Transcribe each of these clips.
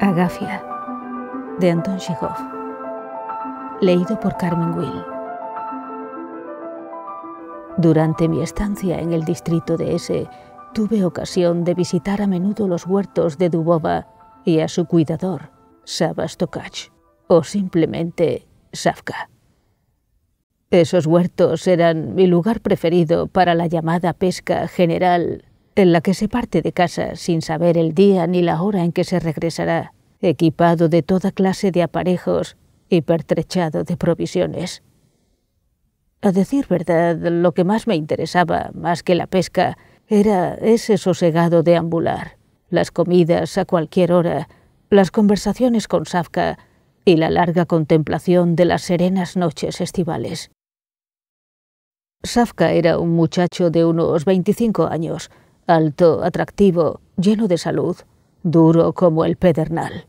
Agafia, de Anton Chekhov. Leído por Carmen Will. Durante mi estancia en el distrito de S, tuve ocasión de visitar a menudo los huertos de Dubova y a su cuidador, Sabastokach, o simplemente Savka. Esos huertos eran mi lugar preferido para la llamada pesca general en la que se parte de casa sin saber el día ni la hora en que se regresará, equipado de toda clase de aparejos y pertrechado de provisiones. A decir verdad, lo que más me interesaba, más que la pesca, era ese sosegado deambular, las comidas a cualquier hora, las conversaciones con Safka y la larga contemplación de las serenas noches estivales. Safka era un muchacho de unos 25 años, alto, atractivo, lleno de salud, duro como el pedernal.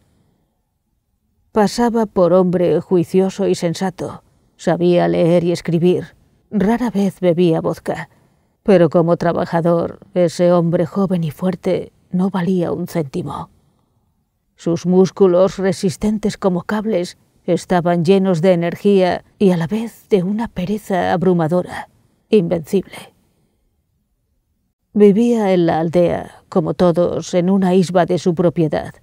Pasaba por hombre juicioso y sensato, sabía leer y escribir, rara vez bebía vodka, pero como trabajador, ese hombre joven y fuerte no valía un céntimo. Sus músculos, resistentes como cables, estaban llenos de energía y a la vez de una pereza abrumadora, invencible. Vivía en la aldea, como todos, en una isba de su propiedad.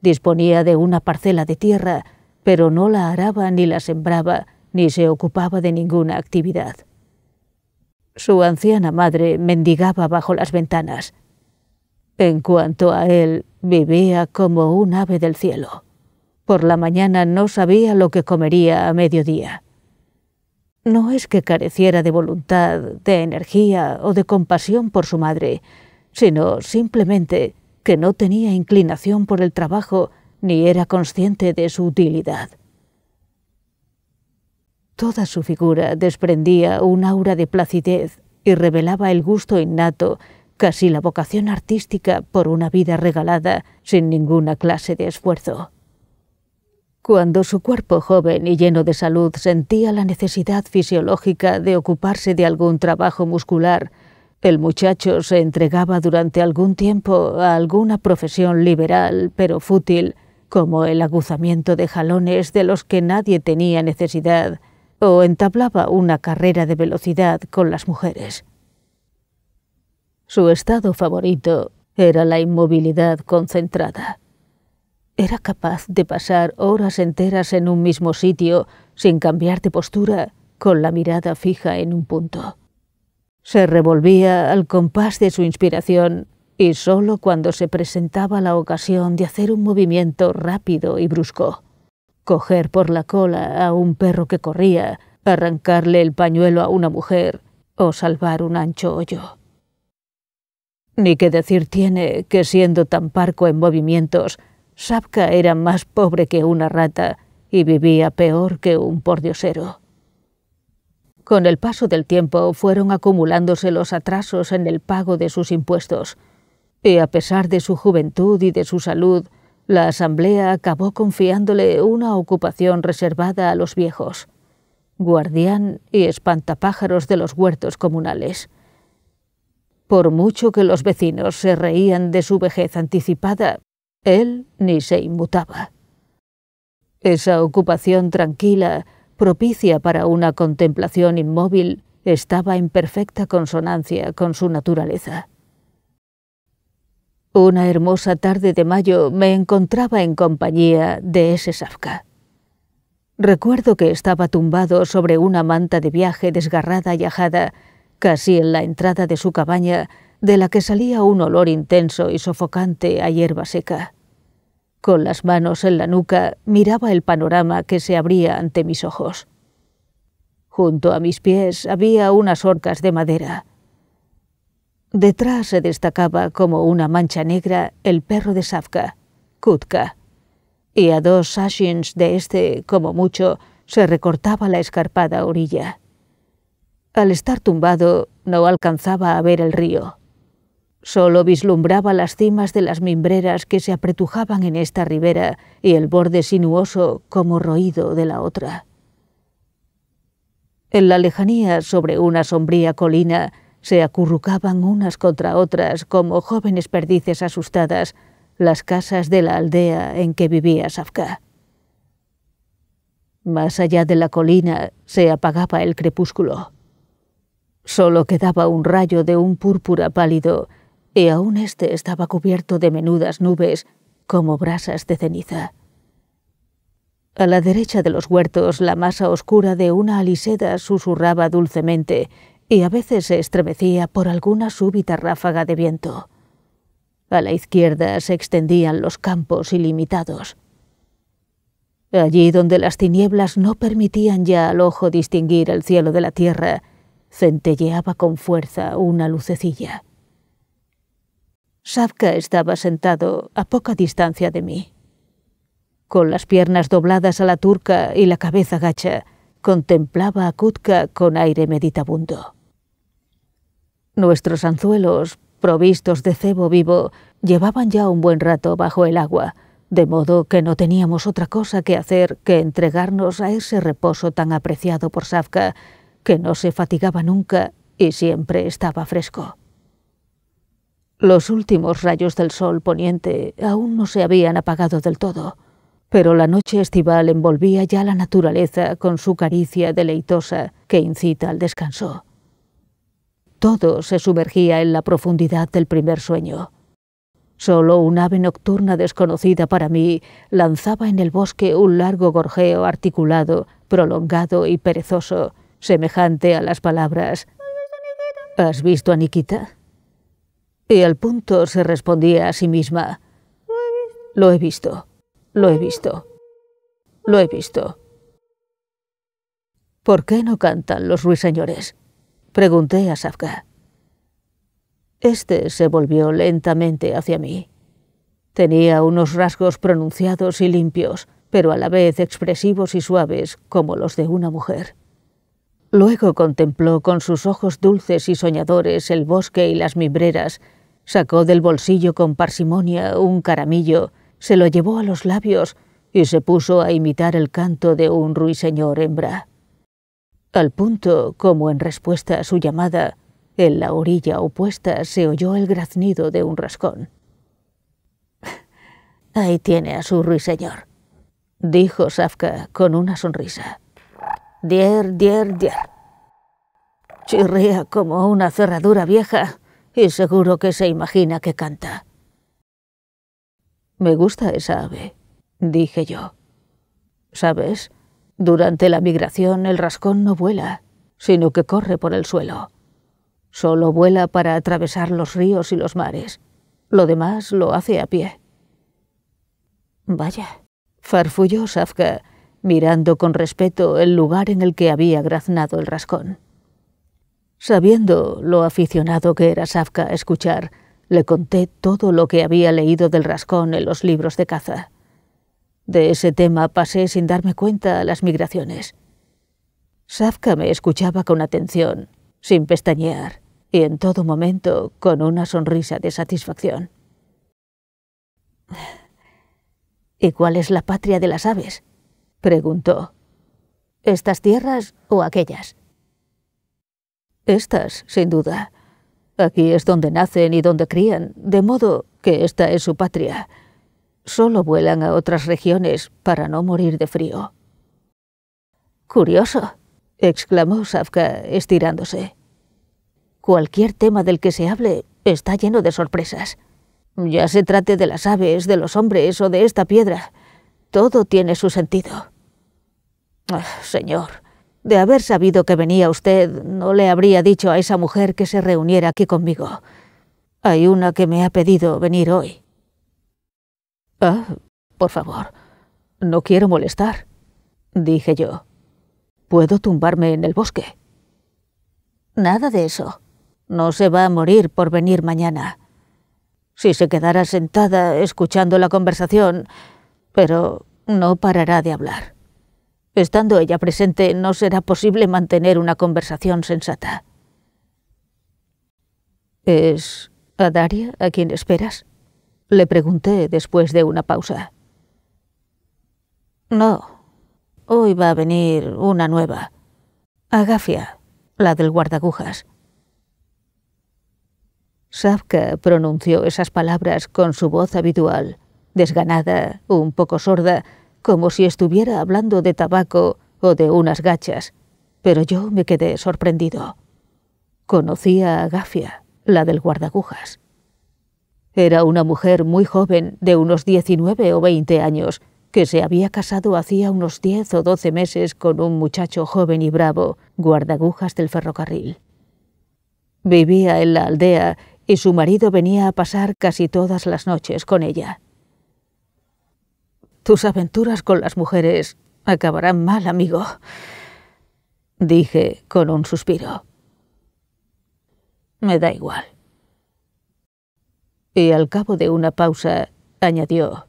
Disponía de una parcela de tierra, pero no la araba ni la sembraba, ni se ocupaba de ninguna actividad. Su anciana madre mendigaba bajo las ventanas. En cuanto a él, vivía como un ave del cielo. Por la mañana no sabía lo que comería a mediodía. No es que careciera de voluntad, de energía o de compasión por su madre, sino simplemente que no tenía inclinación por el trabajo ni era consciente de su utilidad. Toda su figura desprendía un aura de placidez y revelaba el gusto innato, casi la vocación artística por una vida regalada sin ninguna clase de esfuerzo cuando su cuerpo joven y lleno de salud sentía la necesidad fisiológica de ocuparse de algún trabajo muscular, el muchacho se entregaba durante algún tiempo a alguna profesión liberal pero fútil, como el aguzamiento de jalones de los que nadie tenía necesidad, o entablaba una carrera de velocidad con las mujeres. Su estado favorito era la inmovilidad concentrada era capaz de pasar horas enteras en un mismo sitio sin cambiar de postura, con la mirada fija en un punto. Se revolvía al compás de su inspiración y solo cuando se presentaba la ocasión de hacer un movimiento rápido y brusco. Coger por la cola a un perro que corría, arrancarle el pañuelo a una mujer o salvar un ancho hoyo. Ni qué decir tiene que siendo tan parco en movimientos, Sapka era más pobre que una rata y vivía peor que un pordiosero. Con el paso del tiempo fueron acumulándose los atrasos en el pago de sus impuestos, y a pesar de su juventud y de su salud, la asamblea acabó confiándole una ocupación reservada a los viejos, guardián y espantapájaros de los huertos comunales. Por mucho que los vecinos se reían de su vejez anticipada, él ni se inmutaba. Esa ocupación tranquila, propicia para una contemplación inmóvil, estaba en perfecta consonancia con su naturaleza. Una hermosa tarde de mayo me encontraba en compañía de ese Safka. Recuerdo que estaba tumbado sobre una manta de viaje desgarrada y ajada, casi en la entrada de su cabaña, de la que salía un olor intenso y sofocante a hierba seca. Con las manos en la nuca miraba el panorama que se abría ante mis ojos. Junto a mis pies había unas orcas de madera. Detrás se destacaba como una mancha negra el perro de Safka, Kutka, y a dos sashins de este, como mucho, se recortaba la escarpada orilla. Al estar tumbado, no alcanzaba a ver el río. Solo vislumbraba las cimas de las mimbreras que se apretujaban en esta ribera y el borde sinuoso como roído de la otra. En la lejanía, sobre una sombría colina, se acurrucaban unas contra otras como jóvenes perdices asustadas las casas de la aldea en que vivía Safka. Más allá de la colina se apagaba el crepúsculo. Solo quedaba un rayo de un púrpura pálido y aún éste estaba cubierto de menudas nubes como brasas de ceniza. A la derecha de los huertos, la masa oscura de una aliseda susurraba dulcemente y a veces se estremecía por alguna súbita ráfaga de viento. A la izquierda se extendían los campos ilimitados. Allí donde las tinieblas no permitían ya al ojo distinguir el cielo de la tierra, centelleaba con fuerza una lucecilla. Safka estaba sentado a poca distancia de mí. Con las piernas dobladas a la turca y la cabeza gacha, contemplaba a Kutka con aire meditabundo. Nuestros anzuelos, provistos de cebo vivo, llevaban ya un buen rato bajo el agua, de modo que no teníamos otra cosa que hacer que entregarnos a ese reposo tan apreciado por Safka, que no se fatigaba nunca y siempre estaba fresco. Los últimos rayos del sol poniente aún no se habían apagado del todo, pero la noche estival envolvía ya la naturaleza con su caricia deleitosa que incita al descanso. Todo se sumergía en la profundidad del primer sueño. Solo un ave nocturna desconocida para mí lanzaba en el bosque un largo gorjeo articulado, prolongado y perezoso, semejante a las palabras ¿Has visto a Nikita? Y al punto se respondía a sí misma, lo he visto, lo he visto, lo he visto. ¿Por qué no cantan los ruiseñores? Pregunté a Safka. Este se volvió lentamente hacia mí. Tenía unos rasgos pronunciados y limpios, pero a la vez expresivos y suaves como los de una mujer. Luego contempló con sus ojos dulces y soñadores el bosque y las mimbreras, sacó del bolsillo con parsimonia un caramillo, se lo llevó a los labios y se puso a imitar el canto de un ruiseñor hembra. Al punto, como en respuesta a su llamada, en la orilla opuesta se oyó el graznido de un rascón. Ahí tiene a su ruiseñor, dijo Safka con una sonrisa dier, dier, dier. Chirría como una cerradura vieja y seguro que se imagina que canta. Me gusta esa ave, dije yo. ¿Sabes? Durante la migración el rascón no vuela, sino que corre por el suelo. Solo vuela para atravesar los ríos y los mares. Lo demás lo hace a pie. Vaya, farfulló Safka mirando con respeto el lugar en el que había graznado el rascón. Sabiendo lo aficionado que era Safka a escuchar, le conté todo lo que había leído del rascón en los libros de caza. De ese tema pasé sin darme cuenta a las migraciones. Safka me escuchaba con atención, sin pestañear, y en todo momento con una sonrisa de satisfacción. ¿Y cuál es la patria de las aves? Preguntó. ¿Estas tierras o aquellas? Estas, sin duda. Aquí es donde nacen y donde crían, de modo que esta es su patria. Solo vuelan a otras regiones para no morir de frío. Curioso, exclamó Safka, estirándose. Cualquier tema del que se hable está lleno de sorpresas. Ya se trate de las aves, de los hombres o de esta piedra, todo tiene su sentido. Ah, señor, de haber sabido que venía usted, no le habría dicho a esa mujer que se reuniera aquí conmigo. Hay una que me ha pedido venir hoy. Ah, por favor, no quiero molestar, dije yo. ¿Puedo tumbarme en el bosque? Nada de eso. No se va a morir por venir mañana. Si se quedara sentada escuchando la conversación, pero no parará de hablar. Estando ella presente, no será posible mantener una conversación sensata. ¿Es a Daria a quien esperas? Le pregunté después de una pausa. No. Hoy va a venir una nueva. Agafia, la del guardagujas. Savka pronunció esas palabras con su voz habitual, desganada, un poco sorda, como si estuviera hablando de tabaco o de unas gachas, pero yo me quedé sorprendido. Conocía a Gafia, la del guardagujas. Era una mujer muy joven, de unos 19 o 20 años, que se había casado hacía unos 10 o 12 meses con un muchacho joven y bravo, guardagujas del ferrocarril. Vivía en la aldea y su marido venía a pasar casi todas las noches con ella. Tus aventuras con las mujeres acabarán mal, amigo, dije con un suspiro. Me da igual. Y al cabo de una pausa, añadió,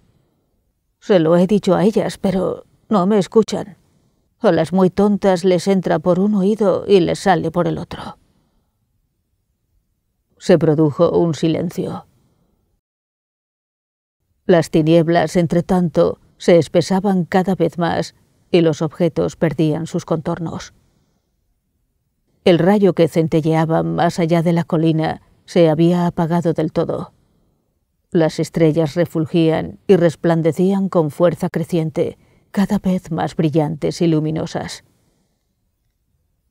Se lo he dicho a ellas, pero no me escuchan. A las muy tontas les entra por un oído y les sale por el otro. Se produjo un silencio. Las tinieblas, entre tanto, se espesaban cada vez más y los objetos perdían sus contornos. El rayo que centelleaba más allá de la colina se había apagado del todo. Las estrellas refulgían y resplandecían con fuerza creciente, cada vez más brillantes y luminosas.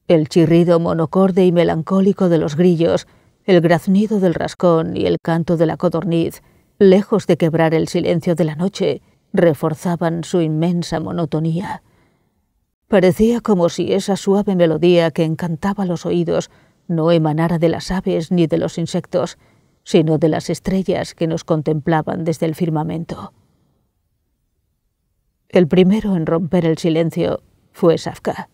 El chirrido monocorde y melancólico de los grillos, el graznido del rascón y el canto de la codorniz, lejos de quebrar el silencio de la noche, reforzaban su inmensa monotonía. Parecía como si esa suave melodía que encantaba los oídos no emanara de las aves ni de los insectos, sino de las estrellas que nos contemplaban desde el firmamento. El primero en romper el silencio fue Safka.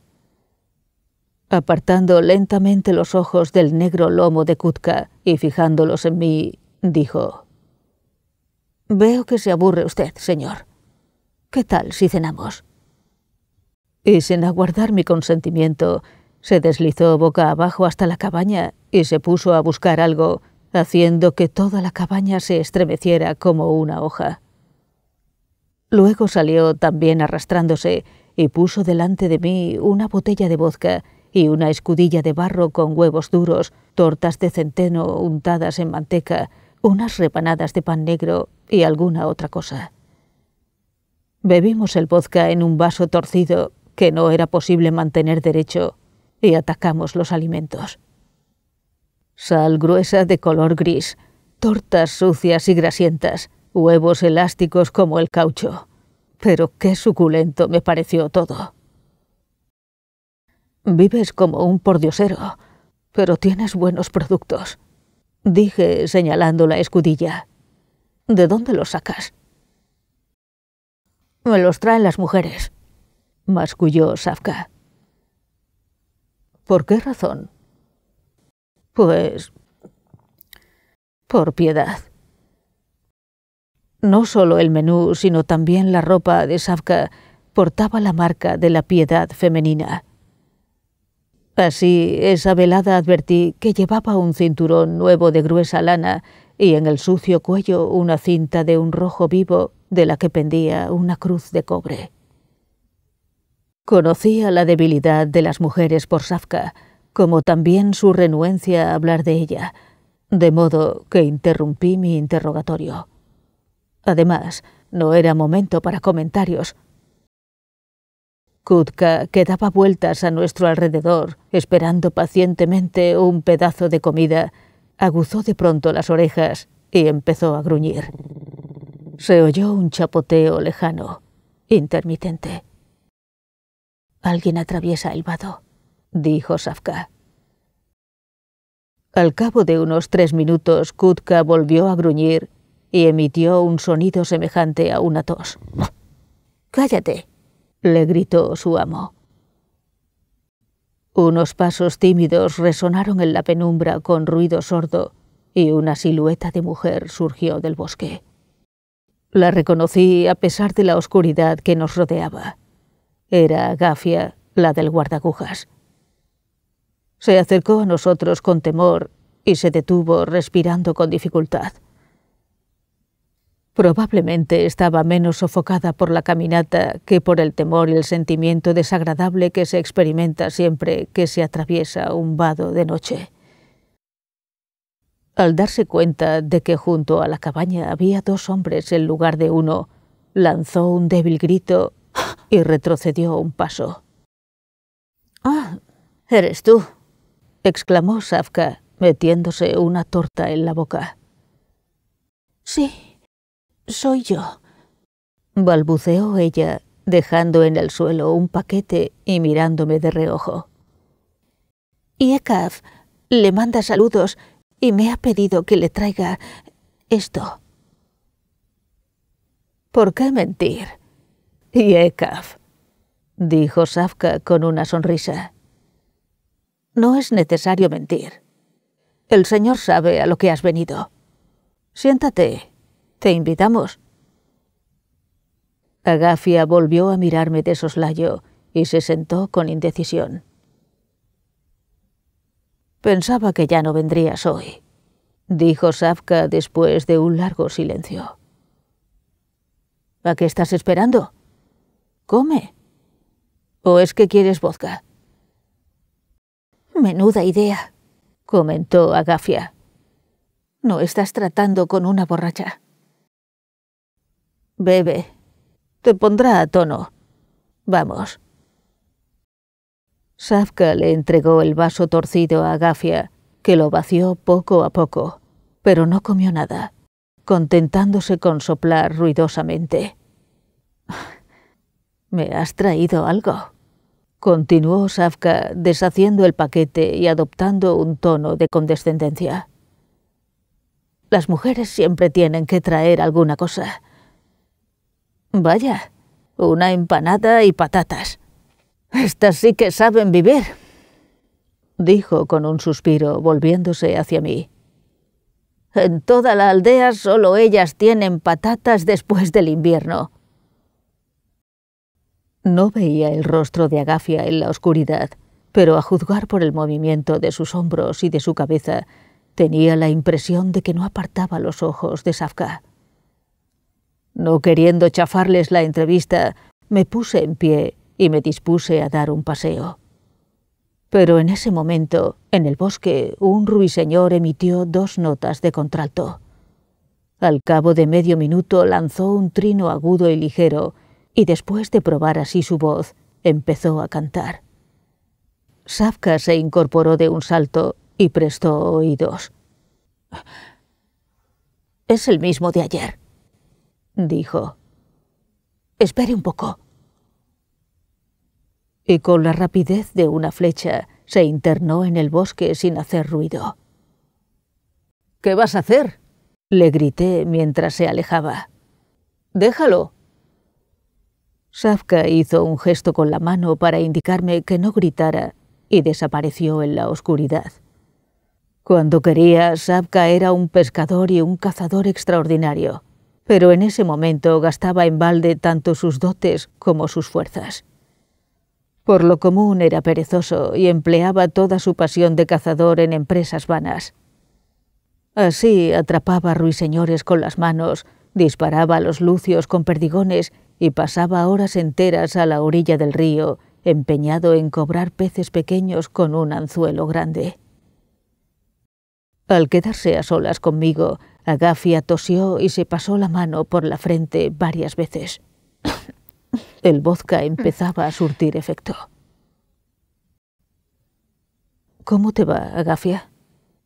Apartando lentamente los ojos del negro lomo de Kutka y fijándolos en mí, dijo, Veo que se aburre usted, señor. ¿Qué tal si cenamos? Y sin aguardar mi consentimiento, se deslizó boca abajo hasta la cabaña y se puso a buscar algo, haciendo que toda la cabaña se estremeciera como una hoja. Luego salió también arrastrándose y puso delante de mí una botella de vodka y una escudilla de barro con huevos duros, tortas de centeno untadas en manteca, unas repanadas de pan negro y alguna otra cosa. Bebimos el vodka en un vaso torcido que no era posible mantener derecho y atacamos los alimentos. Sal gruesa de color gris, tortas sucias y grasientas, huevos elásticos como el caucho. Pero qué suculento me pareció todo. Vives como un pordiosero, pero tienes buenos productos, dije señalando la escudilla. ¿De dónde los sacas? Me los traen las mujeres, masculló Safka. ¿Por qué razón? Pues... por piedad. No solo el menú, sino también la ropa de Safka portaba la marca de la piedad femenina. Así, esa velada advertí que llevaba un cinturón nuevo de gruesa lana y en el sucio cuello una cinta de un rojo vivo de la que pendía una cruz de cobre. Conocía la debilidad de las mujeres por Safka, como también su renuencia a hablar de ella, de modo que interrumpí mi interrogatorio. Además, no era momento para comentarios. Kutka, que daba vueltas a nuestro alrededor, esperando pacientemente un pedazo de comida, aguzó de pronto las orejas y empezó a gruñir se oyó un chapoteo lejano, intermitente. Alguien atraviesa el vado, dijo Safka. Al cabo de unos tres minutos, Kutka volvió a gruñir y emitió un sonido semejante a una tos. ¡Cállate! le gritó su amo. Unos pasos tímidos resonaron en la penumbra con ruido sordo y una silueta de mujer surgió del bosque. La reconocí a pesar de la oscuridad que nos rodeaba. Era Gafia, la del guardagujas. Se acercó a nosotros con temor y se detuvo respirando con dificultad. Probablemente estaba menos sofocada por la caminata que por el temor y el sentimiento desagradable que se experimenta siempre que se atraviesa un vado de noche. Al darse cuenta de que junto a la cabaña había dos hombres en lugar de uno, lanzó un débil grito y retrocedió un paso. Ah, eres tú, exclamó Safka, metiéndose una torta en la boca. Sí, soy yo, balbuceó ella, dejando en el suelo un paquete y mirándome de reojo. Ekaf le manda saludos y me ha pedido que le traiga esto. ¿Por qué mentir? Yekaf, dijo Safka con una sonrisa. No es necesario mentir. El señor sabe a lo que has venido. Siéntate. Te invitamos. Agafia volvió a mirarme de soslayo y se sentó con indecisión. Pensaba que ya no vendrías hoy, dijo Safka después de un largo silencio. ¿A qué estás esperando? Come. ¿O es que quieres vodka? Menuda idea, comentó Agafia. No estás tratando con una borracha. Bebe. Te pondrá a tono. Vamos. Safka le entregó el vaso torcido a Gafia, que lo vació poco a poco, pero no comió nada, contentándose con soplar ruidosamente. ¿Me has traído algo? Continuó Safka, deshaciendo el paquete y adoptando un tono de condescendencia. Las mujeres siempre tienen que traer alguna cosa. Vaya, una empanada y patatas. Estas sí que saben vivir, dijo con un suspiro, volviéndose hacia mí. En toda la aldea solo ellas tienen patatas después del invierno. No veía el rostro de Agafia en la oscuridad, pero a juzgar por el movimiento de sus hombros y de su cabeza, tenía la impresión de que no apartaba los ojos de Safka. No queriendo chafarles la entrevista, me puse en pie y me dispuse a dar un paseo. Pero en ese momento, en el bosque, un ruiseñor emitió dos notas de contralto. Al cabo de medio minuto lanzó un trino agudo y ligero, y después de probar así su voz, empezó a cantar. Safka se incorporó de un salto y prestó oídos. Es el mismo de ayer, dijo. Espere un poco y con la rapidez de una flecha se internó en el bosque sin hacer ruido. ¿Qué vas a hacer? le grité mientras se alejaba. Déjalo. Safka hizo un gesto con la mano para indicarme que no gritara y desapareció en la oscuridad. Cuando quería, Safka era un pescador y un cazador extraordinario, pero en ese momento gastaba en balde tanto sus dotes como sus fuerzas. Por lo común era perezoso y empleaba toda su pasión de cazador en empresas vanas. Así atrapaba ruiseñores con las manos, disparaba a los lucios con perdigones y pasaba horas enteras a la orilla del río, empeñado en cobrar peces pequeños con un anzuelo grande. Al quedarse a solas conmigo, Agafia tosió y se pasó la mano por la frente varias veces el vodka empezaba a surtir efecto. ¿Cómo te va, Agafia?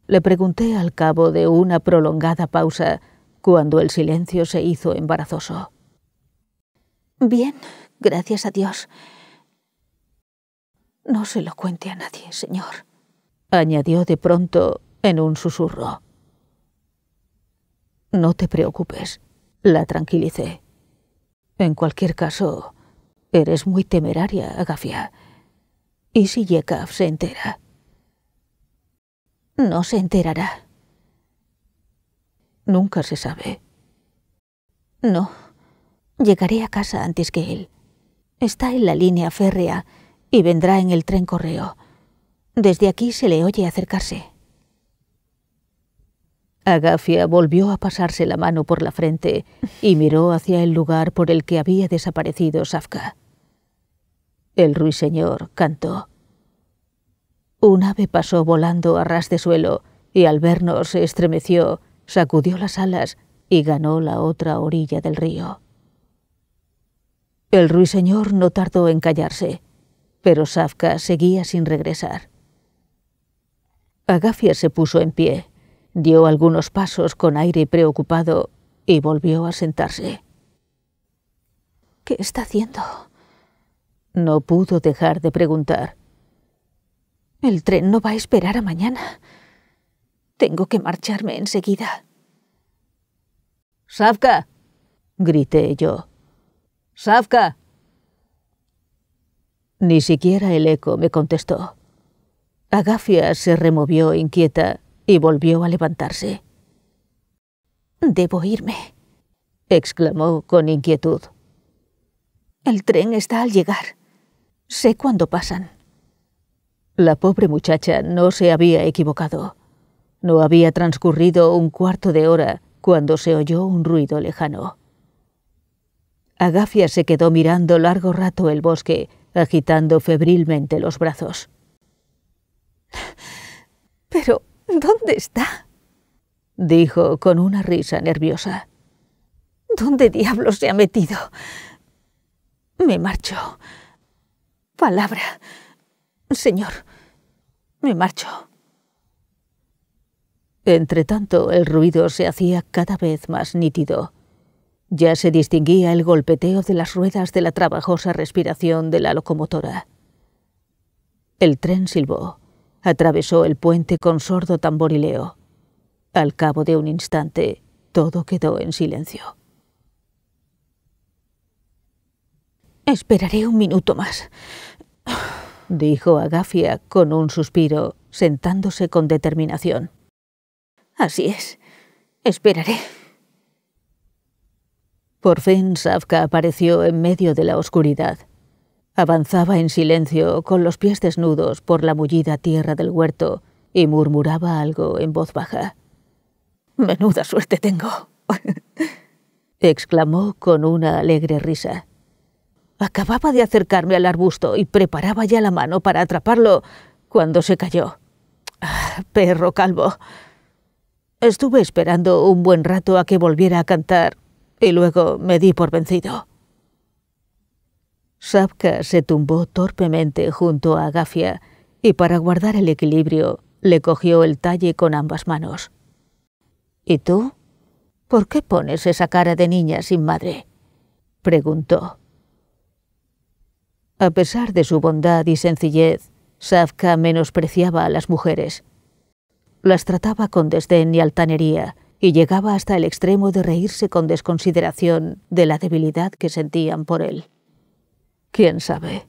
Le pregunté al cabo de una prolongada pausa cuando el silencio se hizo embarazoso. Bien, gracias a Dios. No se lo cuente a nadie, señor, añadió de pronto en un susurro. No te preocupes, la tranquilicé. En cualquier caso, eres muy temeraria, Agafia. ¿Y si Yekav se entera? No se enterará. Nunca se sabe. No. Llegaré a casa antes que él. Está en la línea férrea y vendrá en el tren correo. Desde aquí se le oye acercarse. Agafia volvió a pasarse la mano por la frente y miró hacia el lugar por el que había desaparecido Safka. El ruiseñor cantó. Un ave pasó volando a ras de suelo y al vernos se estremeció, sacudió las alas y ganó la otra orilla del río. El ruiseñor no tardó en callarse, pero Safka seguía sin regresar. Agafia se puso en pie Dio algunos pasos con aire preocupado y volvió a sentarse. ¿Qué está haciendo? No pudo dejar de preguntar. El tren no va a esperar a mañana. Tengo que marcharme enseguida. ¡Safka! grité yo. ¡Safka! Ni siquiera el eco me contestó. Agafia se removió inquieta y volvió a levantarse. Debo irme, exclamó con inquietud. El tren está al llegar. Sé cuándo pasan. La pobre muchacha no se había equivocado. No había transcurrido un cuarto de hora cuando se oyó un ruido lejano. Agafia se quedó mirando largo rato el bosque, agitando febrilmente los brazos. Pero ¿Dónde está? dijo con una risa nerviosa. ¿Dónde diablos se ha metido? Me marcho. Palabra. Señor, me marcho. Entretanto, el ruido se hacía cada vez más nítido. Ya se distinguía el golpeteo de las ruedas de la trabajosa respiración de la locomotora. El tren silbó. Atravesó el puente con sordo tamborileo. Al cabo de un instante, todo quedó en silencio. Esperaré un minuto más, dijo Agafia con un suspiro, sentándose con determinación. Así es, esperaré. Por fin Safka apareció en medio de la oscuridad. Avanzaba en silencio, con los pies desnudos por la mullida tierra del huerto, y murmuraba algo en voz baja. Menuda suerte tengo, exclamó con una alegre risa. Acababa de acercarme al arbusto y preparaba ya la mano para atraparlo cuando se cayó. Ah, perro calvo. Estuve esperando un buen rato a que volviera a cantar y luego me di por vencido. Safka se tumbó torpemente junto a Agafia y para guardar el equilibrio le cogió el talle con ambas manos. ¿Y tú? ¿Por qué pones esa cara de niña sin madre? preguntó. A pesar de su bondad y sencillez, Safka menospreciaba a las mujeres. Las trataba con desdén y altanería y llegaba hasta el extremo de reírse con desconsideración de la debilidad que sentían por él. ¿Quién sabe?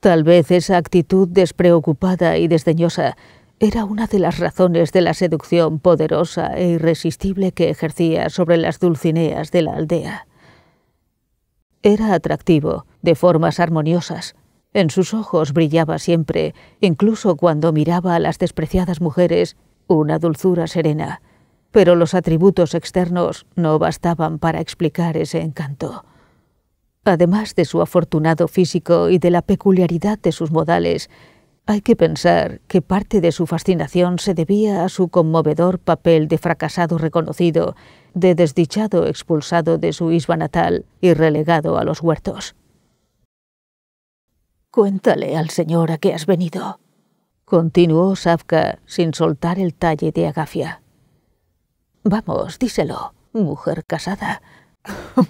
Tal vez esa actitud despreocupada y desdeñosa era una de las razones de la seducción poderosa e irresistible que ejercía sobre las dulcineas de la aldea. Era atractivo, de formas armoniosas. En sus ojos brillaba siempre, incluso cuando miraba a las despreciadas mujeres, una dulzura serena. Pero los atributos externos no bastaban para explicar ese encanto. Además de su afortunado físico y de la peculiaridad de sus modales, hay que pensar que parte de su fascinación se debía a su conmovedor papel de fracasado reconocido, de desdichado expulsado de su isba natal y relegado a los huertos. Cuéntale al señor a qué has venido, continuó Savka sin soltar el talle de Agafia. Vamos, díselo, mujer casada.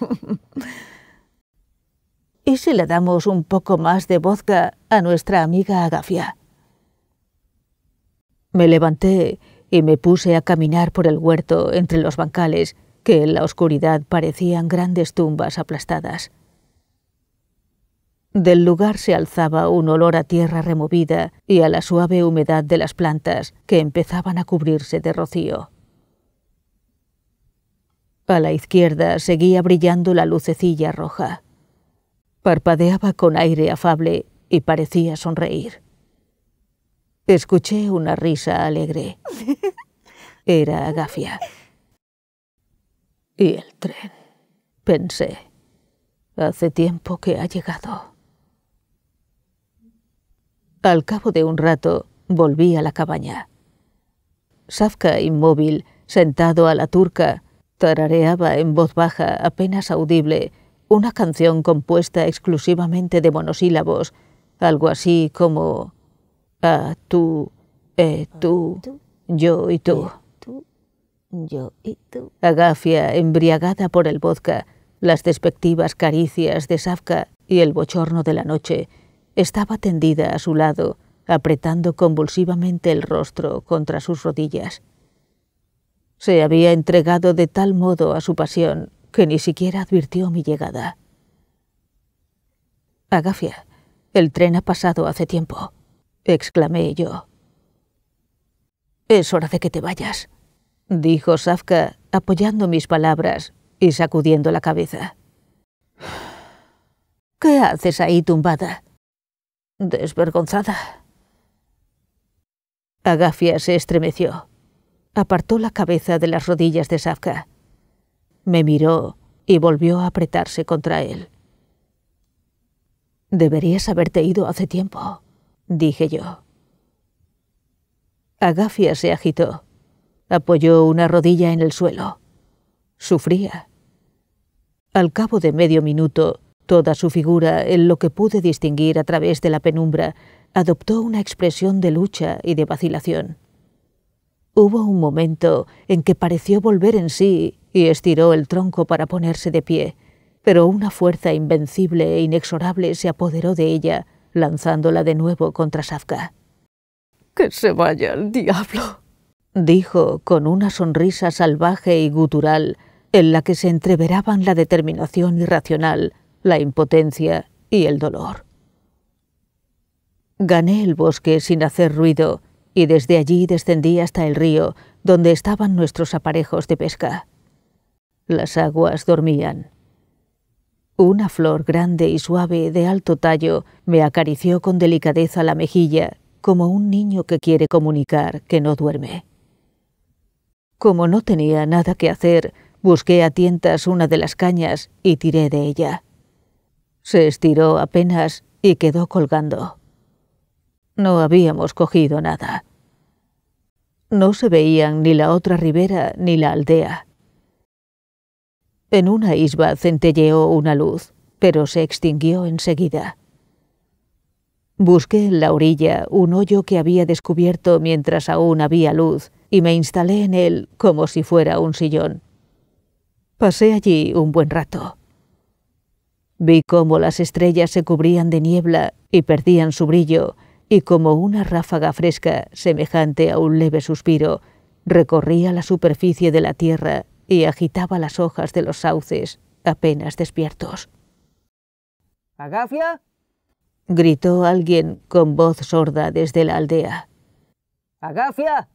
¿Y si le damos un poco más de vodka a nuestra amiga Agafia? Me levanté y me puse a caminar por el huerto entre los bancales, que en la oscuridad parecían grandes tumbas aplastadas. Del lugar se alzaba un olor a tierra removida y a la suave humedad de las plantas que empezaban a cubrirse de rocío. A la izquierda seguía brillando la lucecilla roja. Parpadeaba con aire afable y parecía sonreír. Escuché una risa alegre. Era Agafia. Y el tren, pensé, hace tiempo que ha llegado. Al cabo de un rato volví a la cabaña. Safka, inmóvil, sentado a la turca, tarareaba en voz baja, apenas audible, una canción compuesta exclusivamente de monosílabos, algo así como a tú, eh, tú, yo y e tú. Yo y tú. Agafia, embriagada por el vodka, las despectivas caricias de Safka y el bochorno de la noche, estaba tendida a su lado, apretando convulsivamente el rostro contra sus rodillas. Se había entregado de tal modo a su pasión que ni siquiera advirtió mi llegada. Agafia, el tren ha pasado hace tiempo, exclamé yo. Es hora de que te vayas, dijo Safka, apoyando mis palabras y sacudiendo la cabeza. ¿Qué haces ahí tumbada? Desvergonzada. Agafia se estremeció. Apartó la cabeza de las rodillas de Safka me miró y volvió a apretarse contra él. Deberías haberte ido hace tiempo, dije yo. Agafia se agitó, apoyó una rodilla en el suelo. Sufría. Al cabo de medio minuto, toda su figura, en lo que pude distinguir a través de la penumbra, adoptó una expresión de lucha y de vacilación. Hubo un momento en que pareció volver en sí y estiró el tronco para ponerse de pie, pero una fuerza invencible e inexorable se apoderó de ella, lanzándola de nuevo contra Safka. Que se vaya el diablo, dijo con una sonrisa salvaje y gutural en la que se entreveraban la determinación irracional, la impotencia y el dolor. Gané el bosque sin hacer ruido y desde allí descendí hasta el río donde estaban nuestros aparejos de pesca. Las aguas dormían. Una flor grande y suave de alto tallo me acarició con delicadeza la mejilla, como un niño que quiere comunicar que no duerme. Como no tenía nada que hacer, busqué a tientas una de las cañas y tiré de ella. Se estiró apenas y quedó colgando. No habíamos cogido nada. No se veían ni la otra ribera ni la aldea. En una isba centelleó una luz, pero se extinguió enseguida. Busqué en la orilla un hoyo que había descubierto mientras aún había luz y me instalé en él como si fuera un sillón. Pasé allí un buen rato. Vi cómo las estrellas se cubrían de niebla y perdían su brillo, y como una ráfaga fresca, semejante a un leve suspiro, recorría la superficie de la tierra y agitaba las hojas de los sauces apenas despiertos. ¿Agafia? gritó alguien con voz sorda desde la aldea. ¡Agafia!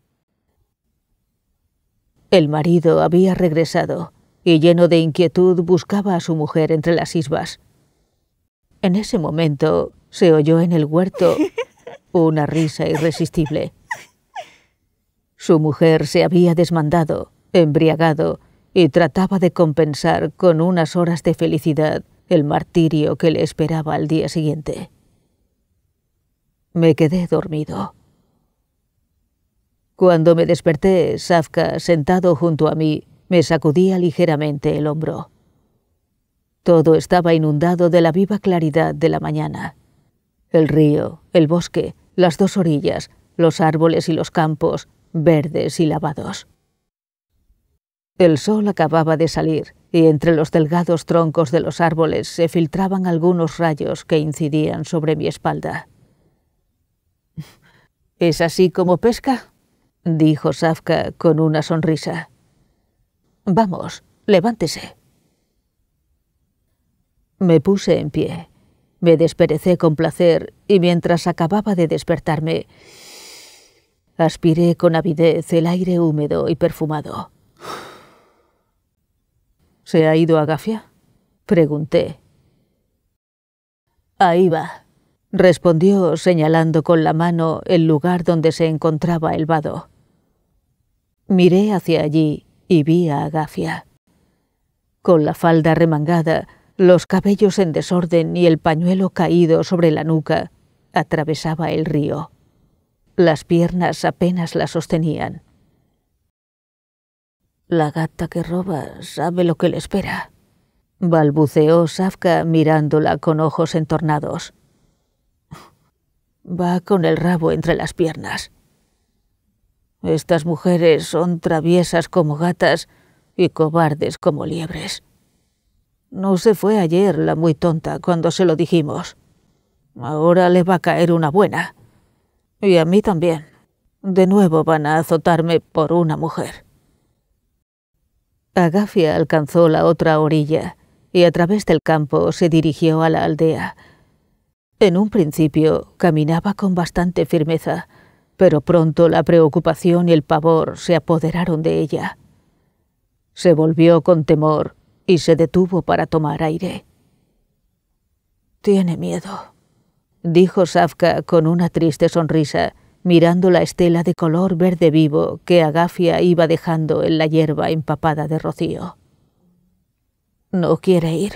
El marido había regresado y lleno de inquietud buscaba a su mujer entre las isbas. En ese momento se oyó en el huerto una risa irresistible. Su mujer se había desmandado embriagado, y trataba de compensar con unas horas de felicidad el martirio que le esperaba al día siguiente. Me quedé dormido. Cuando me desperté, Safka, sentado junto a mí, me sacudía ligeramente el hombro. Todo estaba inundado de la viva claridad de la mañana. El río, el bosque, las dos orillas, los árboles y los campos, verdes y lavados. El sol acababa de salir y entre los delgados troncos de los árboles se filtraban algunos rayos que incidían sobre mi espalda. ¿Es así como pesca? dijo Safka con una sonrisa. Vamos, levántese. Me puse en pie. Me desperecé con placer y mientras acababa de despertarme, aspiré con avidez el aire húmedo y perfumado. ¿Se ha ido a Pregunté. Ahí va, respondió señalando con la mano el lugar donde se encontraba el vado. Miré hacia allí y vi a Agafia. Con la falda remangada, los cabellos en desorden y el pañuelo caído sobre la nuca, atravesaba el río. Las piernas apenas la sostenían. La gata que roba sabe lo que le espera. Balbuceó Safka mirándola con ojos entornados. Va con el rabo entre las piernas. Estas mujeres son traviesas como gatas y cobardes como liebres. No se fue ayer la muy tonta cuando se lo dijimos. Ahora le va a caer una buena. Y a mí también. De nuevo van a azotarme por una mujer. Agafia alcanzó la otra orilla y a través del campo se dirigió a la aldea. En un principio caminaba con bastante firmeza, pero pronto la preocupación y el pavor se apoderaron de ella. Se volvió con temor y se detuvo para tomar aire. Tiene miedo, dijo Safka con una triste sonrisa mirando la estela de color verde vivo que Agafia iba dejando en la hierba empapada de rocío. No quiere ir.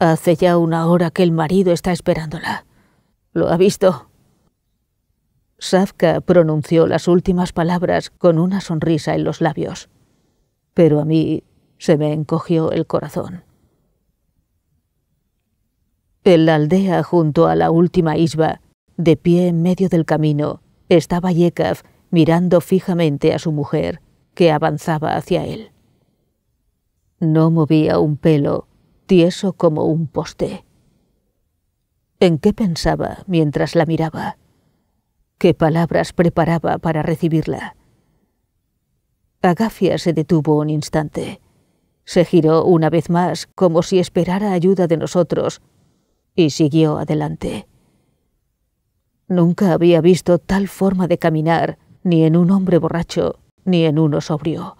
Hace ya una hora que el marido está esperándola. ¿Lo ha visto? Safka pronunció las últimas palabras con una sonrisa en los labios, pero a mí se me encogió el corazón. En la aldea junto a la última isba de pie en medio del camino, estaba Yekaf mirando fijamente a su mujer, que avanzaba hacia él. No movía un pelo, tieso como un poste. ¿En qué pensaba mientras la miraba? ¿Qué palabras preparaba para recibirla? Agafia se detuvo un instante. Se giró una vez más como si esperara ayuda de nosotros y siguió adelante. Nunca había visto tal forma de caminar, ni en un hombre borracho, ni en uno sobrio.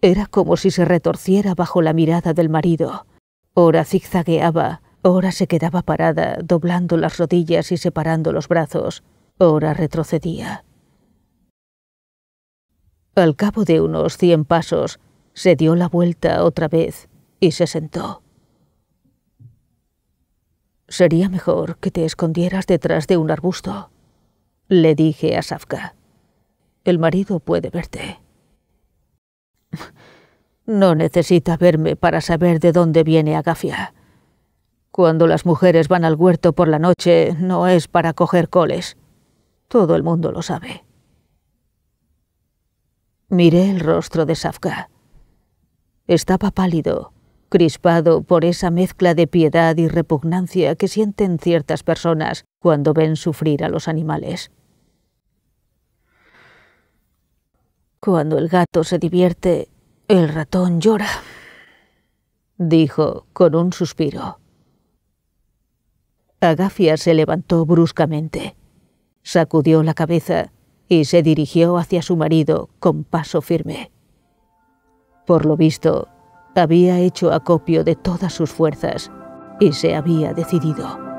Era como si se retorciera bajo la mirada del marido. Ora zigzagueaba, ora se quedaba parada, doblando las rodillas y separando los brazos, ora retrocedía. Al cabo de unos cien pasos, se dio la vuelta otra vez y se sentó. Sería mejor que te escondieras detrás de un arbusto, le dije a Safka. El marido puede verte. No necesita verme para saber de dónde viene Agafia. Cuando las mujeres van al huerto por la noche no es para coger coles. Todo el mundo lo sabe. Miré el rostro de Safka. Estaba pálido crispado por esa mezcla de piedad y repugnancia que sienten ciertas personas cuando ven sufrir a los animales. Cuando el gato se divierte, el ratón llora, dijo con un suspiro. Agafia se levantó bruscamente, sacudió la cabeza y se dirigió hacia su marido con paso firme. Por lo visto, había hecho acopio de todas sus fuerzas y se había decidido.